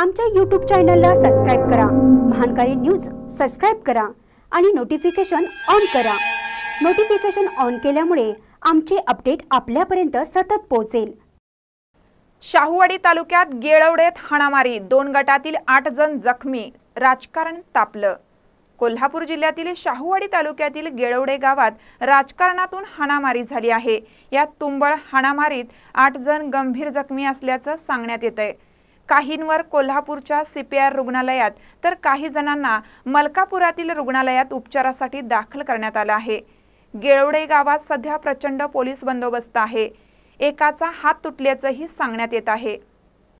आमच्या यूट्यूब चॅनलला सबस्क्राईब करा महानकारी न्यूज सबस्क्राईब करा आणि नोटिफिकेशन ऑन करा नोटिफिकेशन ऑन केल्यामुळे आमचे अपडेट आपल्यापर्यंत सतत पोहोचेल शाहूवाडी तालुक्यात गेळवड्यात हाणामारी दोन गटातील आठ जण जखमी राजकारण तापलं कोल्हापूर जिल्ह्यातील शाहूवाडी तालुक्यातील गेळवडे गावात राजकारणातून हाणामारी झाली आहे या तुंबळ हाणामारीत आठ जण गंभीर जखमी असल्याचं सांगण्यात येत आहे काहींवर कोल्हापूरच्या सीपीआर रुग्णालयात तर काही जणांना मलकापुरातील रुग्णालयात उपचारासाठी दाखल करण्यात आलं आहे गेळवडे गावात सध्या प्रचंड पोलीस बंदोबस्त आहे एकाचा हात तुटल्याचंही सांगण्यात येत आहे